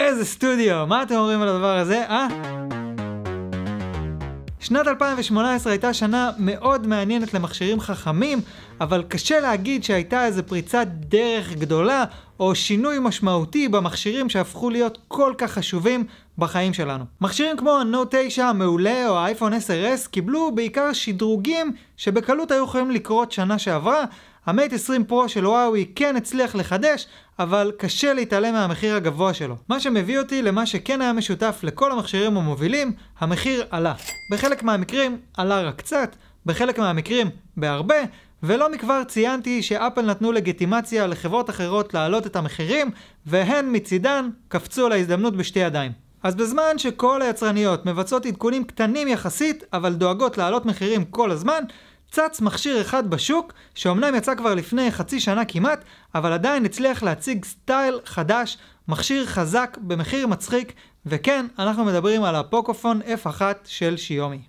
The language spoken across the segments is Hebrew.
איזה סטודיו, מה אתם אומרים על הדבר הזה, אה? שנת 2018 הייתה שנה מאוד מעניינת למכשירים חכמים, אבל קשה להגיד שהייתה איזה פריצת דרך גדולה או שינוי משמעותי במכשירים שהפכו להיות כל כך חשובים בחיים שלנו. מכשירים כמו ה-Note 9 המעולה או ה-iPhone 10S קיבלו בעיקר שדרוגים שבקלות היו יכולים לקרות שנה שעברה, המייט 20 פרו של וואוי כן הצליח לחדש, אבל קשה להתעלם מהמחיר הגבוה שלו. מה שמביא אותי למה שכן היה משותף לכל המכשירים המובילים, המחיר עלה. בחלק מהמקרים עלה רק קצת, בחלק מהמקרים בהרבה, ולא מכבר ציינתי שאפל נתנו לגיטימציה לחברות אחרות להעלות את המחירים, והן מצידן קפצו על ההזדמנות בשתי ידיים. אז בזמן שכל היצרניות מבצעות עדכונים קטנים יחסית, אבל דואגות להעלות מחירים כל הזמן, צץ מכשיר אחד בשוק, שאומנם יצא כבר לפני חצי שנה כמעט, אבל עדיין הצליח להציג סטייל חדש, מכשיר חזק במחיר מצחיק, וכן, אנחנו מדברים על הפוקופון F1 של שיומי.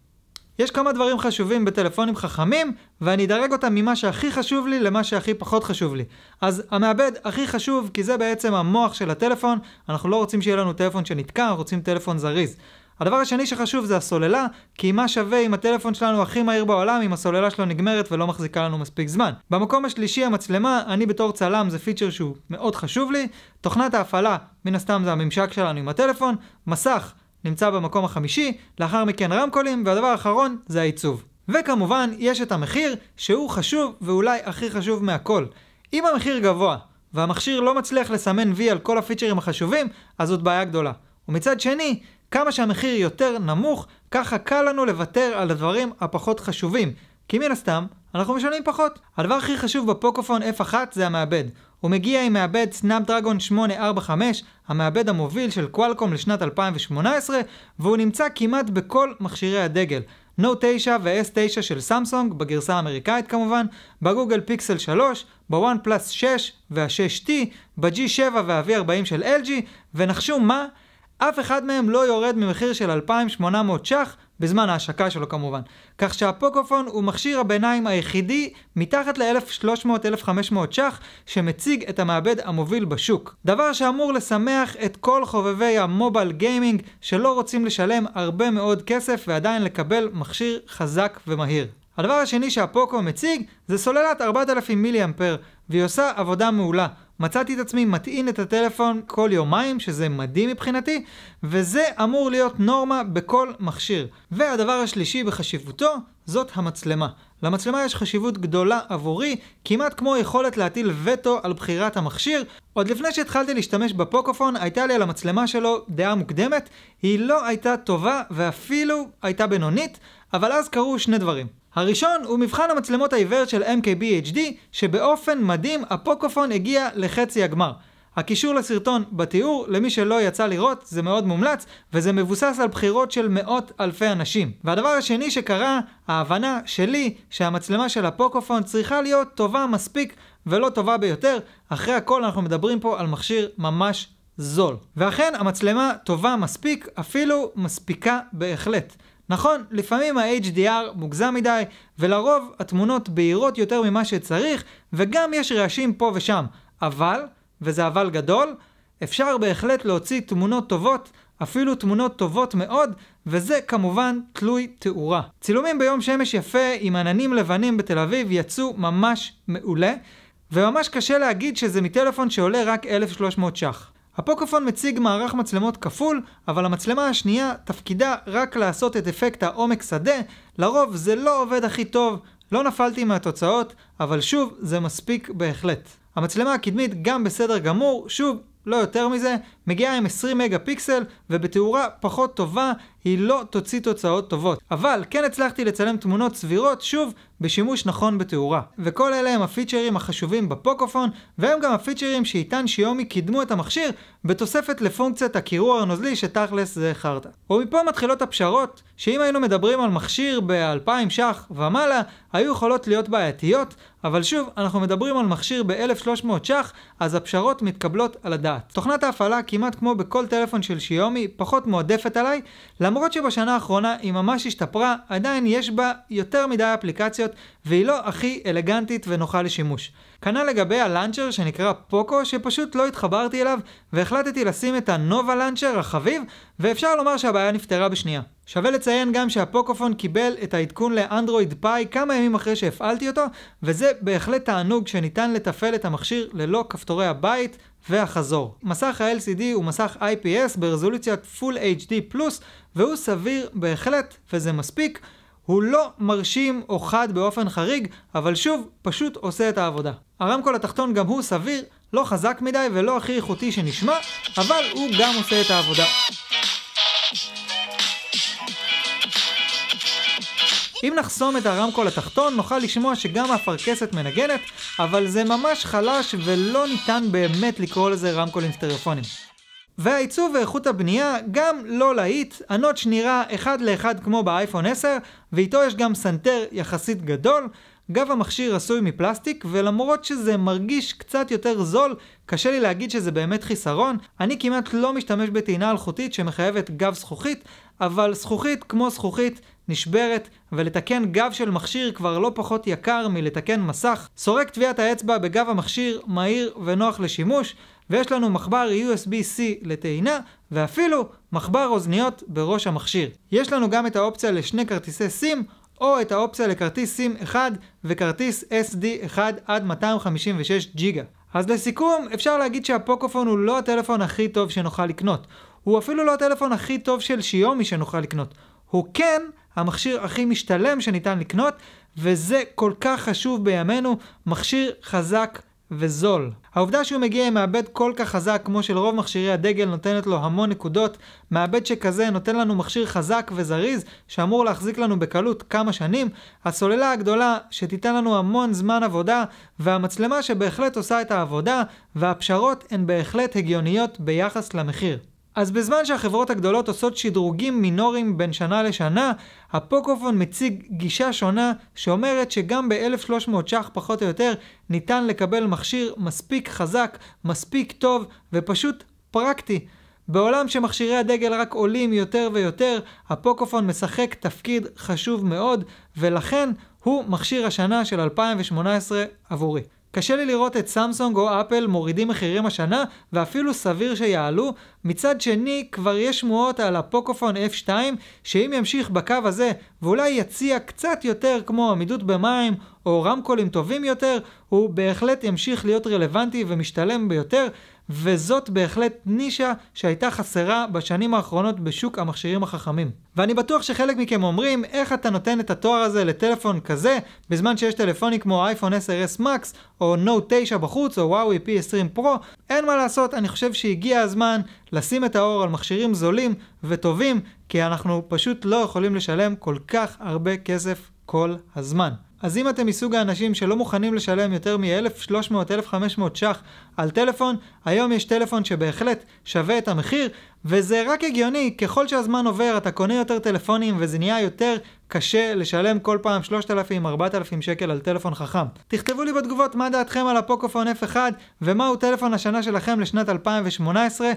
יש כמה דברים חשובים בטלפונים חכמים, ואני אדרג אותם ממה שהכי חשוב לי למה שהכי פחות חשוב לי. אז המעבד הכי חשוב, כי זה בעצם המוח של הטלפון, אנחנו לא רוצים שיהיה לנו טלפון שנתקע, אנחנו רוצים טלפון זריז. הדבר השני שחשוב זה הסוללה, כי מה שווה אם הטלפון שלנו הכי מהיר בעולם אם הסוללה שלו נגמרת ולא מחזיקה לנו מספיק זמן. במקום השלישי המצלמה, אני בתור צלם זה פיצ'ר שהוא מאוד חשוב לי, תוכנת ההפעלה, מן הסתם זה הממשק שלנו עם הטלפון, מסך נמצא במקום החמישי, לאחר מכן רמקולים, והדבר האחרון זה העיצוב. וכמובן, יש את המחיר, שהוא חשוב ואולי הכי חשוב מהכל. אם המחיר גבוה, והמכשיר לא מצליח לסמן וי על כל הפיצ'רים החשובים, אז זאת בעיה גדולה. ומצד שני, כמה שהמחיר יותר נמוך, ככה קל לנו לוותר על הדברים הפחות חשובים. כי מן הסתם, אנחנו משלמים פחות. הדבר הכי חשוב בפוקופון F1 זה המעבד. הוא מגיע עם מעבד סנאפ דרגון 845, המעבד המוביל של קוואלקום לשנת 2018, והוא נמצא כמעט בכל מכשירי הדגל. נוט 9 ו-S9 של סמסונג, בגרסה האמריקאית כמובן, בגוגל פיקסל 3, בוואן פלאס 6 וה-6T, ב-G7 וה-V40 של LG, ונחשו מה? אף אחד מהם לא יורד ממחיר של 2,800 ש"ח, בזמן ההשקה שלו כמובן. כך שהפוקופון הוא מכשיר הביניים היחידי מתחת ל-1,300-1,500 ש"ח, שמציג את המעבד המוביל בשוק. דבר שאמור לשמח את כל חובבי המובייל גיימינג, שלא רוצים לשלם הרבה מאוד כסף ועדיין לקבל מכשיר חזק ומהיר. הדבר השני שהפוקו מציג זה סוללת 4000 מיליאמפר, והיא עושה עבודה מעולה. מצאתי את עצמי מטעין את הטלפון כל יומיים, שזה מדהים מבחינתי, וזה אמור להיות נורמה בכל מכשיר. והדבר השלישי בחשיבותו, זאת המצלמה. למצלמה יש חשיבות גדולה עבורי, כמעט כמו יכולת להטיל וטו על בחירת המכשיר. עוד לפני שהתחלתי להשתמש בפוקופון, הייתה לי על המצלמה שלו דעה מוקדמת, היא לא הייתה טובה ואפילו הייתה בינונית, אבל אז קרו שני דברים. הראשון הוא מבחן המצלמות העיוורת של MKBHD, שבאופן מדהים הפוקופון הגיע לחצי הגמר. הקישור לסרטון בתיאור, למי שלא יצא לראות, זה מאוד מומלץ, וזה מבוסס על בחירות של מאות אלפי אנשים. והדבר השני שקרה, ההבנה שלי שהמצלמה של הפוקופון צריכה להיות טובה מספיק ולא טובה ביותר, אחרי הכל אנחנו מדברים פה על מכשיר ממש זול. ואכן, המצלמה טובה מספיק, אפילו מספיקה בהחלט. נכון, לפעמים ה-HDR מוגזם מדי, ולרוב התמונות בהירות יותר ממה שצריך, וגם יש רעשים פה ושם, אבל, וזה אבל גדול, אפשר בהחלט להוציא תמונות טובות, אפילו תמונות טובות מאוד, וזה כמובן תלוי תאורה. צילומים ביום שמש יפה עם עננים לבנים בתל אביב יצאו ממש מעולה, וממש קשה להגיד שזה מטלפון שעולה רק 1,300 ש"ח. הפוקופון מציג מערך מצלמות כפול, אבל המצלמה השנייה תפקידה רק לעשות את אפקט העומק שדה, לרוב זה לא עובד הכי טוב, לא נפלתי מהתוצאות, אבל שוב, זה מספיק בהחלט. המצלמה הקדמית גם בסדר גמור, שוב, לא יותר מזה, מגיעה עם 20 מגה פיקסל ובתאורה פחות טובה, היא לא תוציא תוצאות טובות. אבל כן הצלחתי לצלם תמונות סבירות, שוב, בשימוש נכון בתאורה. וכל אלה הם הפיצ'רים החשובים בפוקופון, והם גם הפיצ'רים שאיתן שיומי קידמו את המכשיר, בתוספת לפונקציית הקירור הנוזלי שתכלס זה חרטא. ומפה מתחילות הפשרות, שאם היינו מדברים על מכשיר ב-2,000 ש"ח ומעלה, היו יכולות להיות בעייתיות, אבל שוב, אנחנו מדברים על מכשיר ב-1300 ש"ח, אז הפשרות מתקבלות על הדעת. תוכנת ההפעלה, כמעט כמו בכל טלפון של שיומי, פחות מועדפת עליי, למרות שבשנה האחרונה היא ממש השתפרה, עדיין יש בה יותר מדי אפליקציות והיא לא הכי אלגנטית ונוחה לשימוש. כנ"ל לגבי הלאנצ'ר שנקרא פוקו, שפשוט לא התחברתי אליו, והחלטתי לשים את הנובה לאנצ'ר החביב, ואפשר לומר שהבעיה נפתרה בשנייה. שווה לציין גם שהפוקופון קיבל את העדכון לאנדרואיד פאי כמה ימים אחרי שהפעלתי אותו, וזה בהחלט תענוג שניתן לתפעל את המכשיר ללא כפתורי הבית והחזור. מסך ה-LCD הוא מסך IPS ברזולוציית Full HD+, והוא סביר בהחלט, וזה מספיק. הוא לא מרשים או חד באופן חריג, אבל שוב, פשוט עושה את העבודה. הרמקול התחתון גם הוא סביר, לא חזק מדי ולא הכי איכותי שנשמע, אבל הוא גם עושה את העבודה. אם נחסום את הרמקול התחתון נוכל לשמוע שגם האפרכסת מנגנת, אבל זה ממש חלש ולא ניתן באמת לקרוא לזה רמקולים סטריאופונים. והעיצוב ואיכות הבנייה גם לא להיט, הנוטש נראה אחד לאחד כמו באייפון 10 ואיתו יש גם סנטר יחסית גדול, גב המכשיר עשוי מפלסטיק ולמרות שזה מרגיש קצת יותר זול, קשה לי להגיד שזה באמת חיסרון, אני כמעט לא משתמש בטעינה אלחוטית שמחייבת גב זכוכית, אבל זכוכית כמו זכוכית נשברת, ולתקן גב של מכשיר כבר לא פחות יקר מלתקן מסך. סורק טביעת האצבע בגב המכשיר מהיר ונוח לשימוש, ויש לנו מחבר USB-C לטעינה, ואפילו מחבר אוזניות בראש המכשיר. יש לנו גם את האופציה לשני כרטיסי SIM, או את האופציה לכרטיס SIM 1 וכרטיס SD 1 עד 256 ג'יגה. אז לסיכום, אפשר להגיד שהפוקופון הוא לא הטלפון הכי טוב שנוכל לקנות. הוא אפילו לא הטלפון הכי טוב של שיומי שנוכל לקנות. הוא כן המכשיר הכי משתלם שניתן לקנות, וזה כל כך חשוב בימינו, מכשיר חזק וזול. העובדה שהוא מגיע עם מעבד כל כך חזק כמו של רוב מכשירי הדגל נותנת לו המון נקודות, מעבד שכזה נותן לנו מכשיר חזק וזריז שאמור להחזיק לנו בקלות כמה שנים, הסוללה הגדולה שתיתן לנו המון זמן עבודה, והמצלמה שבהחלט עושה את העבודה, והפשרות הן בהחלט הגיוניות ביחס למחיר. אז בזמן שהחברות הגדולות עושות שדרוגים מינוריים בין שנה לשנה, הפוקופון מציג גישה שונה שאומרת שגם ב-1300 ש"ח פחות או יותר ניתן לקבל מכשיר מספיק חזק, מספיק טוב ופשוט פרקטי. בעולם שמכשירי הדגל רק עולים יותר ויותר, הפוקופון משחק תפקיד חשוב מאוד, ולכן הוא מכשיר השנה של 2018 עבורי. קשה לי לראות את סמסונג או אפל מורידים מחירים השנה, ואפילו סביר שיעלו. מצד שני, כבר יש שמועות על הפוקופון F2, שאם ימשיך בקו הזה, ואולי יציע קצת יותר כמו עמידות במים, או רמקולים טובים יותר, הוא בהחלט ימשיך להיות רלוונטי ומשתלם ביותר, וזאת בהחלט נישה שהייתה חסרה בשנים האחרונות בשוק המכשירים החכמים. ואני בטוח שחלק מכם אומרים, איך אתה נותן את התואר הזה לטלפון כזה, בזמן שיש טלפונים כמו אייפון 10S Max, או Note 9 בחוץ, או וואוי P20 Pro, אין מה לעשות, אני חושב שהגיע הזמן לשים את האור על מכשירים זולים וטובים, כי אנחנו פשוט לא יכולים לשלם כל כך הרבה כסף כל הזמן. אז אם אתם מסוג האנשים שלא מוכנים לשלם יותר מ-1,300-1,500 ש"ח על טלפון, היום יש טלפון שבהחלט שווה את המחיר, וזה רק הגיוני, ככל שהזמן עובר אתה קונה יותר טלפונים וזה נהיה יותר קשה לשלם כל פעם 3,000-4,000 שקל על טלפון חכם. תכתבו לי בתגובות מה דעתכם על הפוקופון F1 ומהו טלפון השנה שלכם לשנת 2018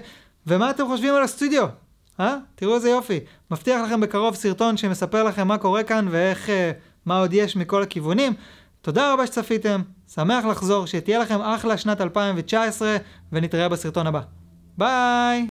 ומה אתם חושבים על הסטודיו? אה? תראו איזה יופי. מבטיח לכם בקרוב סרטון שמספר לכם מה קורה כאן ואיך... אה, מה עוד יש מכל הכיוונים. תודה רבה שצפיתם, שמח לחזור, שתהיה לכם אחלה שנת 2019, ונתראה בסרטון הבא. ביי!